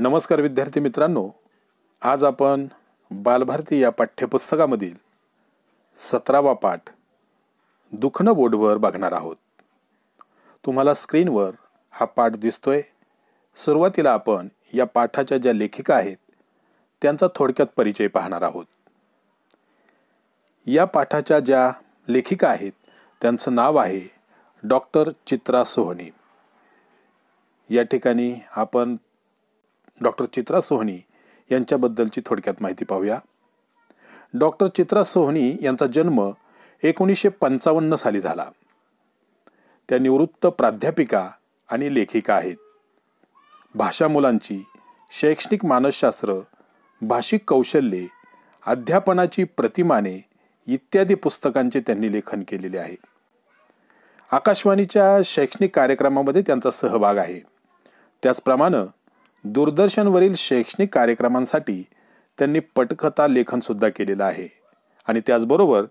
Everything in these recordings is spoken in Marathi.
नमस्कार विद्यार्थी मित्रांनो आज आपण बालभारती या पाठ्यपुस्तकामधील सतरावा पाठ दुखणं बोर्डवर बघणार आहोत तुम्हाला स्क्रीनवर हा पाठ दिसतोय सुरुवातीला आपण या पाठाच्या ज्या लेखिका आहेत त्यांचा थोडक्यात परिचय पाहणार आहोत या पाठाच्या ज्या लेखिका आहेत त्यांचं नाव आहे डॉक्टर चित्रा सोहनी या ठिकाणी आपण डॉक्टर चित्रा सोहनी यांच्याबद्दलची थोडक्यात माहिती पाहूया डॉक्टर चित्रा सोहनी यांचा जन्म एकोणीसशे पंचावन्न साली झाला त्या निवृत्त प्राध्यापिका आणि लेखिका आहेत भाषा मुलांची शैक्षणिक मानसशास्त्र भाषिक कौशल्ये अध्यापनाची प्रतिमाने इत्यादी पुस्तकांचे त्यांनी लेखन केलेले आहे आकाशवाणीच्या शैक्षणिक कार्यक्रमामध्ये त्यांचा सहभाग आहे त्याचप्रमाणे दूरदर्शनवरील शैक्षणिक कार्यक्रमांसाठी त्यांनी पटकथा लेखनसुद्धा केलेलं आहे आणि त्याचबरोबर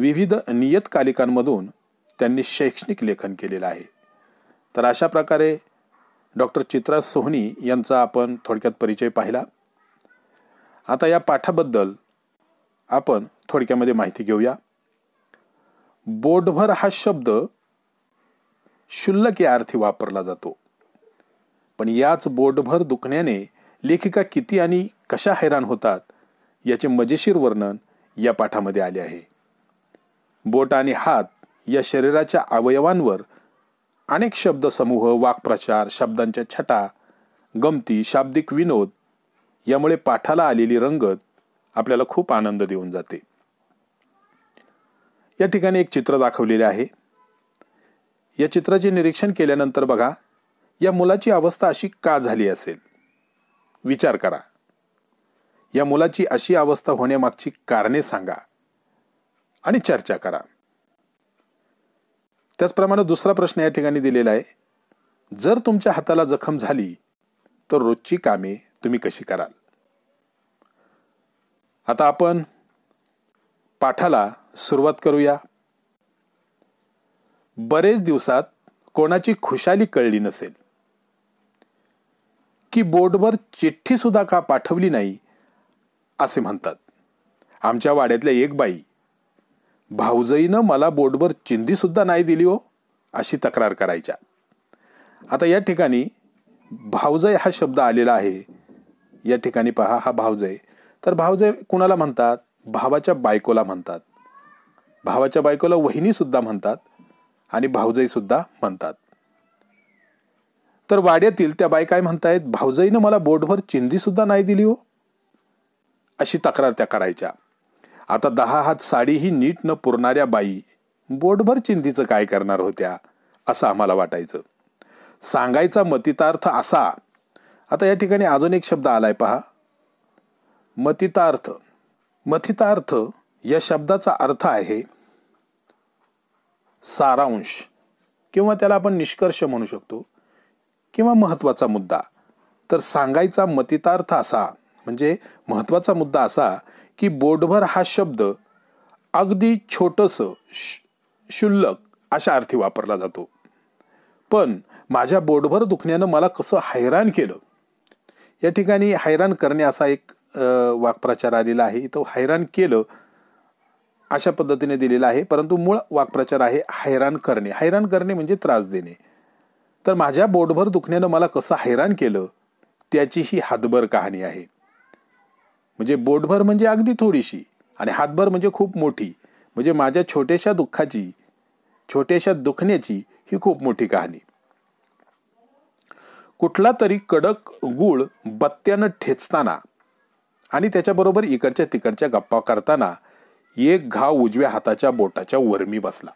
विविध नियतकालिकांमधून त्यांनी शैक्षणिक लेखन केलेलं आहे तर अशा प्रकारे डॉक्टर चित्रा सोहनी यांचा आपण थोडक्यात परिचय पाहिला आता या पाठाबद्दल आपण थोडक्यामध्ये माहिती घेऊया बोटभर हा शब्द शुल्लक या अर्थी वापरला जातो पण याच बोटभर दुखण्याने लेखिका किती आणि कशा हैराण होतात याचे मजेशीर वर्णन या पाठामध्ये आले आहे बोट आणि हात या शरीराच्या अवयवांवर अनेक शब्दसमूह वाक्प्रचार शब्दांच्या छटा गमती शाब्दिक विनोद यामुळे पाठाला आलेली रंगत आपल्याला खूप आनंद देऊन जाते या ठिकाणी एक चित्र दाखवलेले आहे या चित्राचे निरीक्षण केल्यानंतर बघा या मुलाची अवस्था अशी का झाली असेल विचार करा या मुलाची अशी अवस्था होण्यामागची कारणे सांगा आणि चर्चा करा त्याचप्रमाणे दुसरा प्रश्न या ठिकाणी दिलेला आहे जर तुमच्या हाताला जखम झाली तर रोजची कामे तुम्ही कशी कराल आता आपण पाठाला सुरुवात करूया बरेच दिवसात कोणाची खुशाली कळली नसेल की बोर्डवर चिठ्ठीसुद्धा का पाठवली नाही असे म्हणतात आमच्या वाड्यातल्या एक बाई भाऊजईनं मला बोर्डवर सुद्धा नाही दिली हो अशी तक्रार करायच्या आता या ठिकाणी भाऊजय हा शब्द आलेला आहे या ठिकाणी पहा हा भाऊजय तर भाऊजय कुणाला म्हणतात भावाच्या बायकोला म्हणतात भावाच्या बायकोला वहिनीसुद्धा म्हणतात आणि भाऊजईसुद्धा म्हणतात तर वाड्यातील त्या बाई काय म्हणतायत भाऊजाईनं मला बोटभर चिंधीसुद्धा नाही दिली हो अशी तक्रार त्या करायच्या आता दहा हात साडी ही नीट न पुरणाऱ्या बाई बोटभर चिंधीचं काय करणार होत्या असं आम्हाला वाटायचं सांगायचा मतितार्थ असा आता या ठिकाणी अजून एक शब्द आलाय पहा मतितार्थ मथितार्थ या शब्दाचा अर्थ आहे सारांश किंवा त्याला आपण निष्कर्ष म्हणू शकतो किंवा महत्त्वाचा मुद्दा तर सांगायचा मतितार्थ असा म्हणजे महत्त्वाचा मुद्दा असा की बोटभर हा शब्द अगदी छोटंसं शुल्लक अशा अर्थी वापरला जातो पण माझ्या बोटभर दुखण्यानं मला कसं हैराण केलं या ठिकाणी हैराण करणे असा एक वाक्प्रचार आलेला आहे इथं हैराण केलं अशा पद्धतीने दिलेला आहे परंतु मूळ वाक्प्रचार आहे हैराण करणे हैराण करणे म्हणजे त्रास देणे तर माझ्या बोटभर दुखण्यानं मला कसं हैराण केलं त्याची ही हातभर कहाणी आहे म्हणजे बोटभर म्हणजे अगदी थोडीशी आणि हातभर म्हणजे खूप मोठी म्हणजे माझ्या छोट्याशा दुःखाची छोट्याशा दुखण्याची ही खूप मोठी कहाणी कुठला तरी कडक गूळ बत्त्यानं ठेचताना आणि त्याच्याबरोबर इकडच्या तिकडच्या गप्पा करताना एक घाव उजव्या हाताच्या बोटाच्या वरमी बसला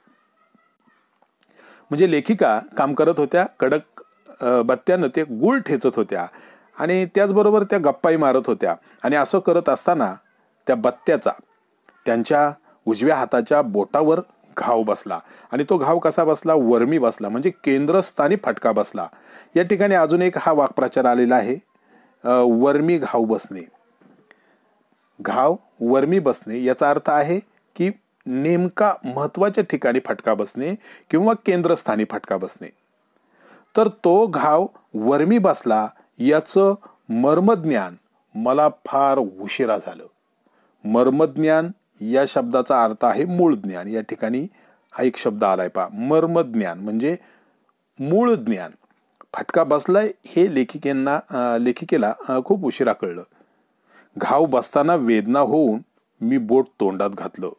म्हणजे लेखिका काम करत होत्या कडक बत्त्यानं ते गूळ ठेचत होत्या आणि त्याचबरोबर त्या गप्पाही मारत होत्या आणि असं करत असताना त्या बत्त्याचा त्यांच्या उजव्या हाताच्या बोटावर घाव बसला आणि तो घाव कसा बसला वर्मी बसला म्हणजे केंद्रस्थानी फटका बसला या ठिकाणी अजून एक हा वाक्प्रचार आलेला आहे वर्मी घाव बसणे घाव वर्मी बसणे याचा अर्थ आहे की नेमका महत्त्वाच्या ठिकाणी फटका बसणे किंवा केंद्रस्थानी फटका बसणे तर तो घाव वर्मी बसला याचं मर्मज्ञान मला फार उशिरा झालं मर्मज्ञान या शब्दाचा अर्थ आहे मूळ ज्ञान या ठिकाणी हा एक शब्द आलाय पा पहा मर्मज्ञान म्हणजे मूळ ज्ञान फटका बसलाय हे लेखिकेंना लेखिकेला खूप उशिरा कळलं घाव बसताना वेदना होऊन मी बोट तोंडात घातलं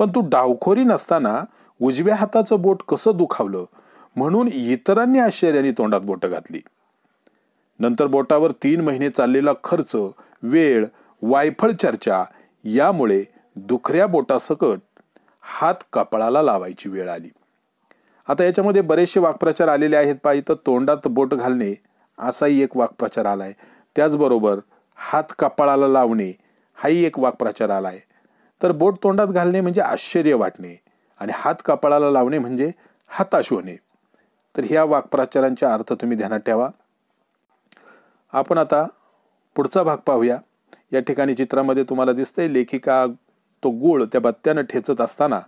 पण तू डावखोरी नसताना उजव्या हाताचं बोट कसं दुखावलं म्हणून इतरांनी आश्चर्याने तोंडात बोटं घातली नंतर बोटावर तीन महिने चाललेला खर्च वेळ वायफळ चर्चा यामुळे दुखऱ्या बोटासकट हात कपाळाला लावायची वेळ आली आता याच्यामध्ये बरेचसे वाक्प्रचार आलेले आहेत पा तर तोंडात बोट घालणे असाही एक वाक्प्रचार आलाय त्याचबरोबर हात कपाळाला लावणे हाही एक वाक्प्रचार आला आहे तर बोट तोंडात घालणे म्हणजे आश्चर्य वाटणे आणि हात कपाळाला लावणे म्हणजे हाताश होणे तर ह्या वाक्प्रचारांचा अर्थ तुम्ही ध्यानात ठेवा आपण आता पुढचा भाग पाहूया या ठिकाणी चित्रामध्ये तुम्हाला दिसतंय लेखिका तो गुळ त्या बत्त्यानं ठेचत असताना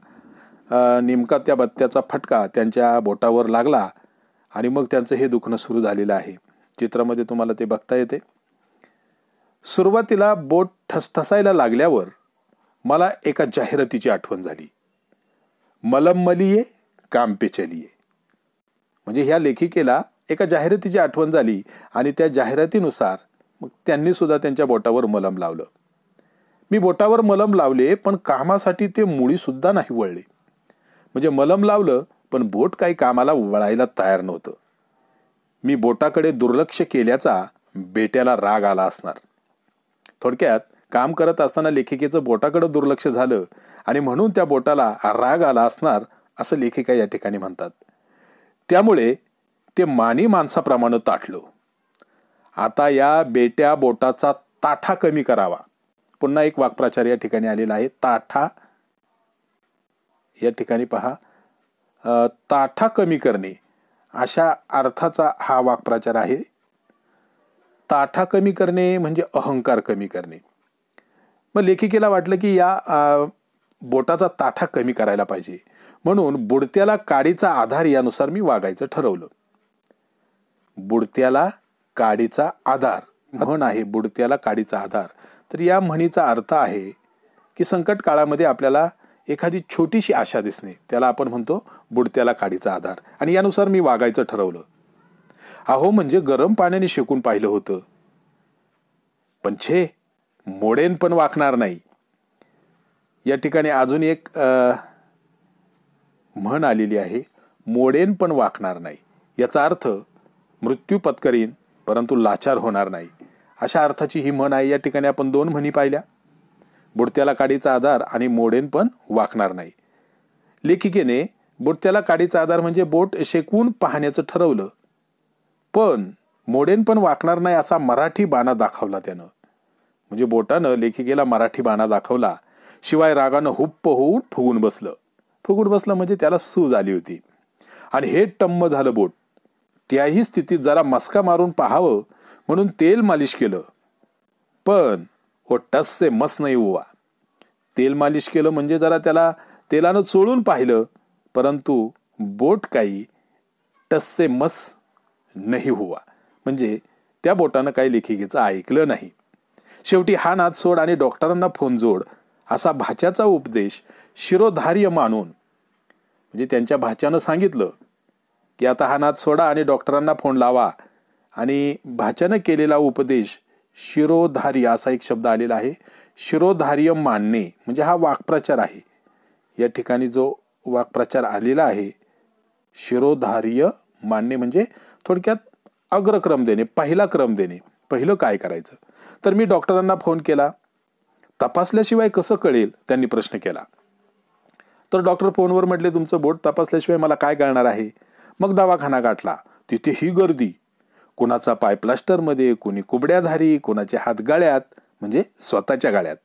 नेमका त्या बत्त्याचा फटका त्यांच्या बोटावर लागला आणि मग त्यांचं हे दुखणं सुरू झालेलं आहे चित्रामध्ये तुम्हाला ते बघता येते सुरुवातीला बोट ठसठसायला लागल्यावर मला एका जाहिरातीची आठवण झाली मलम मलिये काम पे चलिये म्हणजे ह्या लेखिकेला एका जाहिरातीची आठवण झाली आणि त्या जाहिरातीनुसार मग त्यांनी सुद्धा त्यांच्या बोटावर मलम लावलं मी बोटावर मलम लावले पण कामासाठी ते मुळीसुद्धा नाही वळले म्हणजे मलम लावलं पण बोट काही कामाला वळायला तयार नव्हतं मी बोटाकडे दुर्लक्ष केल्याचा बेट्याला राग आला असणार थोडक्यात काम करत असताना लेखिकेचं बोटाकडं दुर्लक्ष झालं आणि म्हणून त्या बोटाला राग आला असणार असं लेखिका या ठिकाणी म्हणतात त्यामुळे ते मानी माणसाप्रमाणे ताटलो आता या बेट्या बोटाचा ताठा कमी करावा पुन्हा एक वाक्प्रचार या ठिकाणी आलेला आहे ताठा या ठिकाणी पहा ताठा कमी करणे अशा अर्थाचा हा वाक्प्रचार आहे ताठा कमी करणे म्हणजे अहंकार कमी करणे मग लेखिकेला वाटलं की या बोटाचा ताठा कमी करायला पाहिजे म्हणून बुडत्याला काडीचा आधार यानुसार मी वागायचं ठरवलं बुडत्याला काडीचा आधार म्हण आहे बुडत्याला काडीचा आधार तर या म्हणीचा अर्थ आहे की संकट काळामध्ये आपल्याला एखादी छोटीशी आशा दिसणे त्याला आपण म्हणतो बुडत्याला काडीचा आधार आणि यानुसार मी वागायचं ठरवलं अहो म्हणजे गरम पाण्याने शेकून पाहिलं होतं पण छे मोडेन पण वाकणार नाही या ठिकाणी अजून एक म्हण आलेली आहे मोडेन पण वाकणार नाही याचा अर्थ मृत्यू पत्करीन परंतु लाचार होणार नाही अशा अर्थाची ही म्हण आहे या ठिकाणी आपण दोन म्हणी पाहिल्या बुडत्याला काडीचा आधार आणि मोडेन पण वाकणार नाही लेखिकेने बुडत्याला काडीचा आधार म्हणजे बोट शेकवून पाहण्याचं ठरवलं पण मोडेन पण वाकणार नाही असा मराठी बाणा दाखवला त्यानं म्हणजे बोटानं लेखिकेला मराठी बाणा दाखवला शिवाय रागानं हुप्प होऊन फुगून बसलं फुगून बसलं म्हणजे त्याला सूज आली होती आणि हे टम्म झालं बोट त्याही स्थितीत जरा मस्का मारून पाहावं म्हणून तेल मालिश केलं पण ओ टसचे मस नाही उवा तेल मालिश केलं म्हणजे जरा त्याला तेलानं चोळून पाहिलं परंतु बोट काही टससे मस नाही हुवा म्हणजे त्या बोटानं काही लेखिकेचं ऐकलं नाही शेवटी हा नाद सोड आणि डॉक्टरांना फोन जोड असा भाच्याचा उपदेश शिरोधार्य मानून म्हणजे त्यांच्या भाच्यानं सांगितलं की आता हा नाद सोडा आणि डॉक्टरांना फोन लावा आणि भाच्यानं केलेला उपदेश शिरोधार्य असा एक शब्द आलेला आहे शिरोधार्य मानणे म्हणजे हा वाक्प्रचार आहे या ठिकाणी जो वाक्प्रचार आलेला आहे शिरोधार्य मानणे म्हणजे थोडक्यात अग्रक्रम देणे पहिला क्रम देणे पहिलं काय करायचं तर मी डॉक्टरांना फोन केला तपासल्याशिवाय कसं कळेल त्यांनी प्रश्न केला तर डॉक्टर फोनवर म्हटले तुमचं बोट तपासल्याशिवाय मला काय कळणार आहे मग दवाखाना गाठला तिथे ही गर्दी कुणाचा पाय प्लास्टरमध्ये कोणी कुबड्याधारी कोणाचे हात गाळ्यात म्हणजे स्वतःच्या गाळ्यात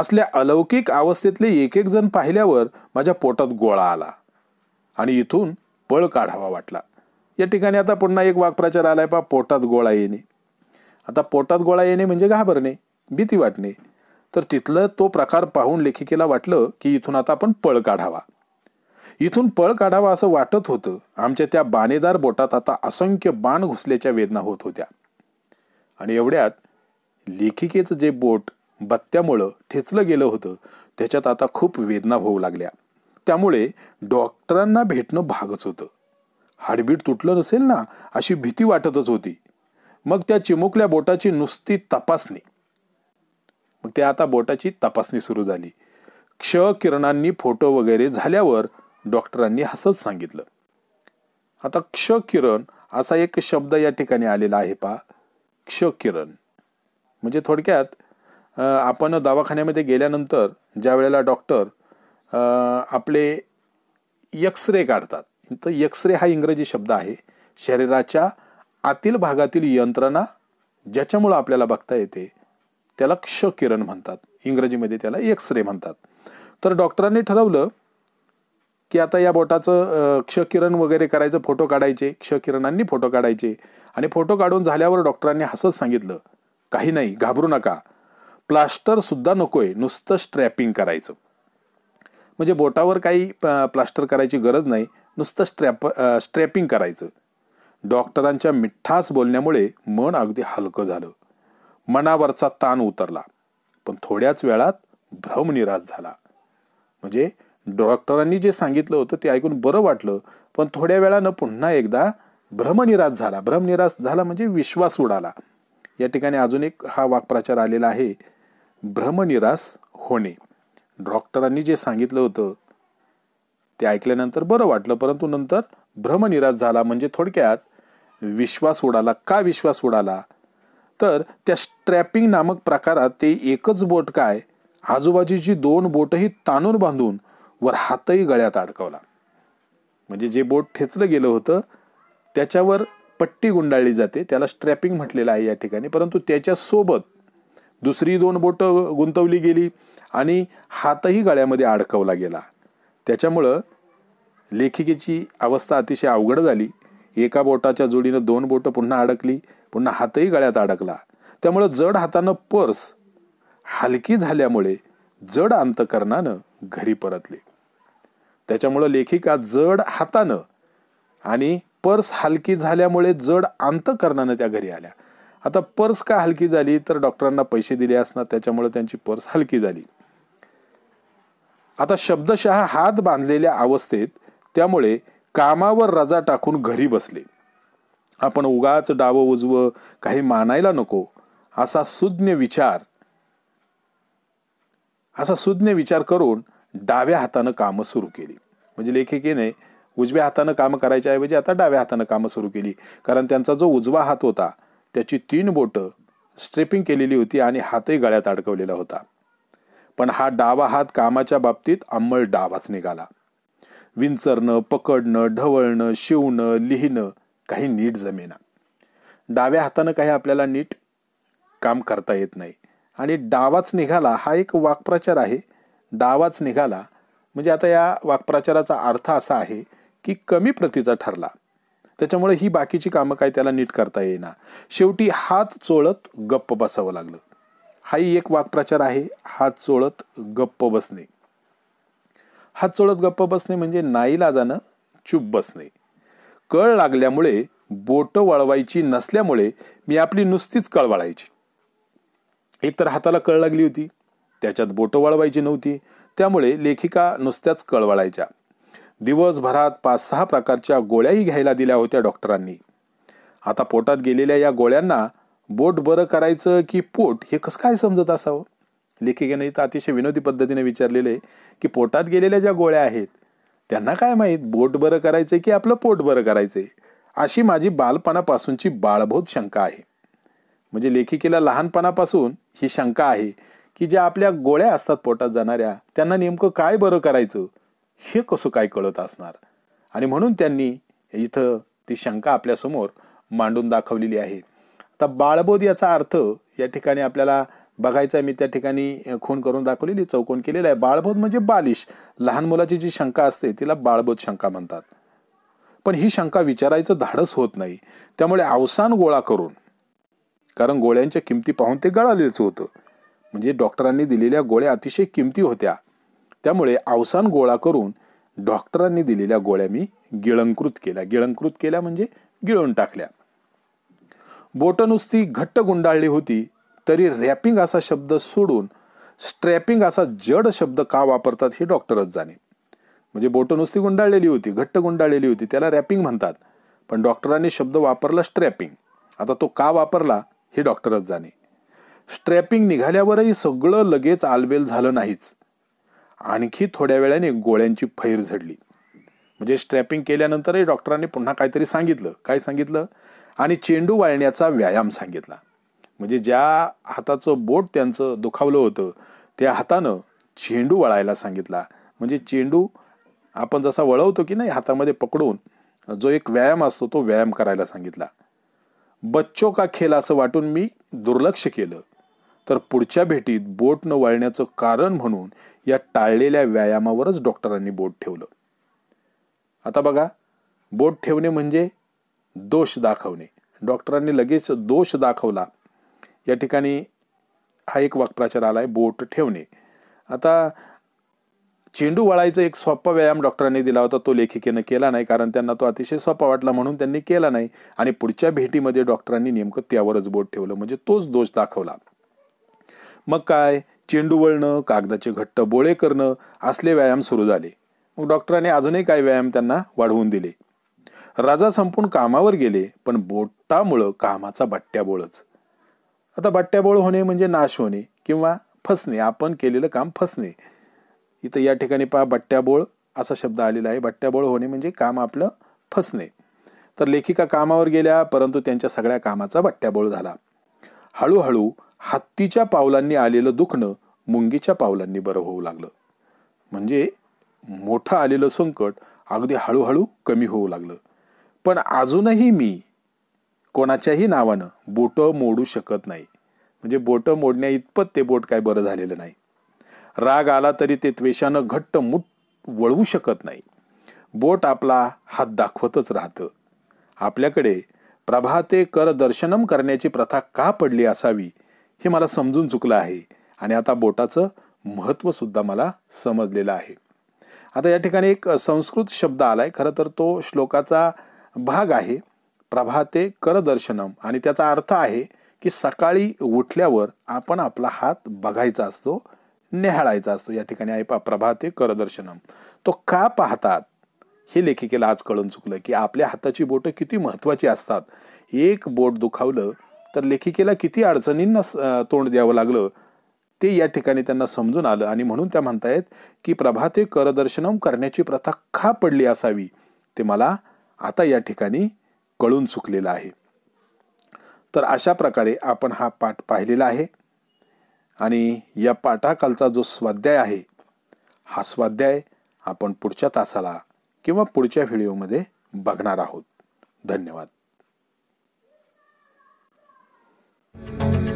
असल्या अलौकिक अवस्थेतले एक एक जण पाहिल्यावर माझ्या पोटात गोळा आला आणि इथून पळ काढावा वाटला या ठिकाणी आता पुन्हा एक वाक्प्रचार आलाय पा पोटात गोळा येणे आता पोटात गोळा येणे म्हणजे घाबरणे भीती वाटणे तर तिथलं तो प्रकार पाहून लेखिकेला वाटलं की इथून आता आपण पळ काढावा इथून पळ काढावा असं वाटत होतं आमच्या त्या बाणेदार बोटात आता असंख्य बाण घुसल्याच्या वेदना होत होत्या आणि एवढ्यात लेखिकेचं जे बोट बत्त्यामुळं ठेचलं गेलं होतं त्याच्यात आता खूप वेदना होऊ लागल्या त्यामुळे डॉक्टरांना भेटणं भागच होतं हार्टबीट तुटलं नसेल ना अशी भीती वाटतच होती मग त्या चिमुकल्या बोटाची नुसती तपासणी मग त्या आता बोटाची तपासणी सुरू झाली क्ष किरणांनी फोटो वगैरे झाल्यावर डॉक्टरांनी हसत सांगितलं आता क्ष किरण असा एक शब्द या ठिकाणी आलेला आहे पा क्ष किरण म्हणजे थोडक्यात आपण दवाखान्यामध्ये गेल्यानंतर ज्या वेळेला डॉक्टर आपले एक्स रे काढतात तर एक्स रे हा इंग्रजी शब्द आहे शरीराच्या आतील भागातील यंत्रणा ज्याच्यामुळं आपल्याला बघता येते त्याला क्ष किरण म्हणतात इंग्रजीमध्ये त्याला एक्स रे म्हणतात तर डॉक्टरांनी ठरवलं की आता या बोटाचं क्ष किरण वगैरे करायचं फोटो काढायचे क्ष किरणांनी फोटो काढायचे आणि फोटो काढून झाल्यावर डॉक्टरांनी हसत सांगितलं काही नाही घाबरू नका प्लास्टरसुद्धा नकोय नुसतं स्ट्रॅपिंग करायचं म्हणजे बोटावर काही प्लास्टर करायची गरज नाही नुसतं स्ट्रॅप स्ट्रॅपिंग करायचं डॉक्टरांच्या मिठ्ठास बोलण्यामुळे मन अगदी हलकं झालं मनावरचा ताण उतरला पण थोड्याच वेळात भ्रमनिराश झाला म्हणजे डॉक्टरांनी जे सांगितलं होतं ते ऐकून बरं वाटलं पण थोड्या वेळानं पुन्हा एकदा भ्रमनिराश झाला भ्रमनिराश झाला म्हणजे विश्वास उडाला या ठिकाणी अजून एक हा वाक्प्रचार आलेला आहे भ्रमनिराश होणे डॉक्टरांनी जे सांगितलं होतं ते ऐकल्यानंतर बरं वाटलं परंतु नंतर भ्रमनिराश झाला म्हणजे थोडक्यात विश्वास उडाला का विश्वास उडाला तर त्या स्ट्रॅपिंग नामक प्रकारात ते एकच बोट काय आजूबाजूची दोन बोटही ताणून बांधून वर हातही गळ्यात अडकवला म्हणजे जे बोट ठेचलं गेलं होतं त्याच्यावर पट्टी गुंडाळली जाते त्याला स्ट्रॅपिंग म्हटलेलं आहे या ठिकाणी परंतु त्याच्यासोबत दुसरी दोन बोटं गुंतवली गेली आणि हातही गळ्यामध्ये अडकवला गेला त्याच्यामुळं लेखिकेची अवस्था अतिशय अवघड झाली एका बोटाच्या जोडीनं दोन बोट पुन्हा अडकली पुन्हा हातही गळ्यात अडकला त्यामुळं जड हातानं पर्स हलकी झाल्यामुळे जड अंतकरणानं घरी परतले त्याच्यामुळं लेखिका जड हातानं आणि पर्स हलकी झाल्यामुळे जड अंतकरणानं त्या घरी आल्या आता पर्स का हलकी झाली तर डॉक्टरांना पैसे दिले असणार त्याच्यामुळे त्यांची पर्स हलकी झाली आता शब्दशहा हात बांधलेल्या अवस्थेत त्यामुळे कामावर रजा टाकून घरी बसले आपण उगाच डावं उजवं काही मानायला नको असा सुज्ञ विचार असा सुज्ञ विचार करून डाव्या हातानं कामं सुरू केली म्हणजे लेखिकेने उजव्या हातानं कामं करायच्याऐवजी आता डाव्या हातानं कामं सुरू केली कारण त्यांचा जो उजवा हात होता त्याची तीन बोटं स्ट्रेपिंग केलेली होती आणि हातही गळ्यात अडकवलेला होता पण हा डावा हात कामाच्या बाबतीत अंमल डावाच निघाला विंचरणं पकडणं ढवळणं शिवणं लिहिणं काही नीट जमेना डाव्या हातानं काही आपल्याला नीट काम करता येत नाही आणि डावाच निघाला हा एक वाक्प्रचार आहे डावाच निघाला म्हणजे आता या वाक्प्रचाराचा अर्थ असा आहे की कमी प्रतीचा ठरला त्याच्यामुळे ही बाकीची कामं काय त्याला नीट करता येईना शेवटी हात चोळत गप्प बसावं लागलं हाही एक वाक्प्रचार आहे हात चोळत गप्प बसणे हात चोळत गप्प बसणे म्हणजे जाणं चुप बसणे कळ लागल्यामुळे बोटं वळवायची नसल्यामुळे मी आपली नुसतीच कळ वळायची एकतर हाताला कळ लागली होती त्याच्यात बोटं वळवायची नव्हती त्यामुळे लेखिका नुसत्याच कळ वळायच्या दिवसभरात पाच सहा प्रकारच्या गोळ्याही घ्यायला दिल्या होत्या डॉक्टरांनी आता पोटात गेलेल्या या गोळ्यांना बोट बरं करायचं की पोट हे कसं काय समजत असावं लेखिकेने इथं अतिशय विनोदी पद्धतीने विचारलेले की पोटात गेलेल्या ज्या गोळ्या आहेत त्यांना काय माहीत बोट बरं करायचं की आपलं पोट बरं करायचंय अशी माझी बालपणापासूनची बाळबोध शंका आहे म्हणजे लेखिकेला लहानपणापासून ही शंका आहे की ज्या आपल्या गोळ्या असतात पोटात जाणाऱ्या त्यांना नेमकं काय बरं करायचं हे कसं काय कळत असणार आणि म्हणून त्यांनी इथं ती शंका आपल्यासमोर मांडून दाखवलेली आहे आता बाळबोध याचा अर्थ या ठिकाणी आपल्याला बघायचं आहे मी त्या ठिकाणी खून करून दाखवलेली चौकोन केलेलं आहे बाळबोध म्हणजे बालिश लहान मुलाची जी शंका असते तिला बाळबोध शंका म्हणतात पण ही शंका विचारायचं धाडस होत नाही त्यामुळे अवसान गोळा करून कारण गोळ्यांच्या किमती पाहून ते गळालेच होतं म्हणजे डॉक्टरांनी दिलेल्या गोळ्या अतिशय किमती होत्या त्यामुळे अवसान गोळा करून डॉक्टरांनी दिलेल्या गोळ्या मी गिळंकृत केल्या गिळंकृत केल्या म्हणजे गिळून टाकल्या बोटं नुसती घट्ट गुंडाळली होती तरी रॅपिंग असा शब्द सोडून स्ट्रॅपिंग असा जड शब्द का वापरतात हे डॉक्टरच जाणे म्हणजे बोटं नुसती गुंडाळलेली होती घट्ट गुंडाळलेली होती त्याला रॅपिंग म्हणतात पण डॉक्टरांनी शब्द वापरला स्ट्रॅपिंग आता तो का वापरला हे डॉक्टरच जाणे स्ट्रॅपिंग निघाल्यावरही सगळं लगेच आलबेल झालं नाहीच आणखी थोड्या वेळाने गोळ्यांची फैर झडली म्हणजे स्ट्रॅपिंग केल्यानंतरही डॉक्टरांनी पुन्हा काहीतरी सांगितलं काय सांगितलं आणि चेंडू वाळण्याचा व्यायाम सांगितला म्हणजे ज्या हाताचं बोट त्यांचं दुखावलं होतं त्या हातानं चेंडू वळायला सांगितला म्हणजे चेंडू आपण जसा वळवतो की नाही हातामध्ये पकडून जो एक व्यायाम असतो तो व्यायाम करायला सांगितला बच्चो का खेळ असं वाटून मी दुर्लक्ष केलं तर पुढच्या भेटीत बोट न वळण्याचं कारण म्हणून या टाळलेल्या व्यायामावरच डॉक्टरांनी बोट ठेवलं आता बघा बोट ठेवणे म्हणजे दोष दाखवणे डॉक्टरांनी लगेच दोष दाखवला या ठिकाणी हा एक वाक्प्रचार आला आहे बोट ठेवणे आता चेंडू वळायचा एक सोपा व्यायाम डॉक्टरांनी दिला होता तो लेखिकेनं केला नाही कारण त्यांना तो अतिशय सोपा वाटला म्हणून त्यांनी केला नाही आणि पुढच्या भेटीमध्ये डॉक्टरांनी नेमकं त्यावरच बोट ठेवलं म्हणजे तोच दोष दाखवला मग काय चेंडू वळणं कागदाचे घट्ट बोळे करणं असले व्यायाम सुरू झाले मग डॉक्टरांनी अजूनही काही व्यायाम त्यांना वाढवून दिले राजा संपून कामावर गेले पण बोटामुळं कामाचा बट्ट्या बोळच आता बट्ट्याबोळ होणे म्हणजे नाश होणे किंवा फसणे आपण केलेलं काम फसणे इथं या ठिकाणी पहा बट्ट्याबोळ असा शब्द आलेला आहे बट्ट्याबोळ होणे म्हणजे काम आपलं फसणे तर लेखिका कामावर गेल्या परंतु त्यांच्या सगळ्या कामाचा बट्ट्याबोळ झाला हळूहळू हत्तीच्या पावलांनी आलेलं दुखणं मुंगीच्या पावलांनी बरं होऊ लागलं म्हणजे मोठं आलेलं संकट अगदी हळूहळू कमी होऊ लागलं पण अजूनही मी कोणाच्याही नावानं बोटं मोडू शकत नाही म्हणजे बोटं मोडण्या इतपत ते बोट काय बरं झालेलं नाही राग आला तरी ते त्वेषानं घट्ट मुठ वळवू शकत नाही बोट आपला हात दाखवतच राहतं आपल्याकडे प्रभाते कर दर्शनम करण्याची प्रथा का पडली असावी हे मला समजून चुकलं आहे आणि आता बोटाचं महत्त्वसुद्धा मला समजलेलं आहे आता या ठिकाणी एक संस्कृत शब्द आला आहे खरं तर तो श्लोकाचा भाग आहे प्रभाते करदर्शनम आणि त्याचा अर्थ आहे की सकाळी उठल्यावर आपण आपला हात बघायचा असतो न्याहाळायचा असतो या ठिकाणी आहे पा प्रभाते करदर्शनम तो का पाहतात हे लेखिकेला आज कळून चुकलं की आपल्या हाताची बोटं किती महत्त्वाची असतात एक बोट दुखावलं तर लेखिकेला किती अडचणींना तोंड द्यावं लागलं ते या ठिकाणी त्यांना समजून आलं आणि म्हणून त्या म्हणतायत की प्रभाते करदर्शनम करण्याची प्रथा का पडली असावी ते मला आता या ठिकाणी कळून चुकलेला आहे तर अशा प्रकारे आपण हा पाठ पाहिलेला आहे आणि या पाठाखालचा जो स्वाध्याय आहे हा स्वाध्याय आपण पुढच्या तासाला किंवा पुढच्या व्हिडिओमध्ये बघणार आहोत धन्यवाद